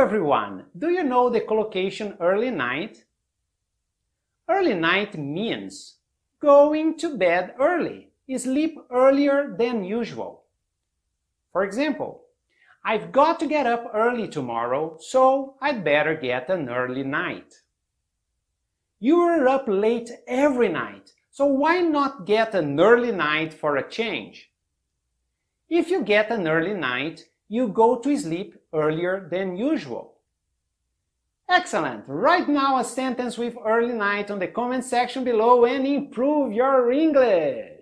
everyone! Do you know the collocation early night? Early night means going to bed early, sleep earlier than usual. For example, I've got to get up early tomorrow, so I'd better get an early night. You are up late every night, so why not get an early night for a change? If you get an early night, you go to sleep earlier than usual. Excellent! Write now a sentence with early night on the comment section below and improve your English!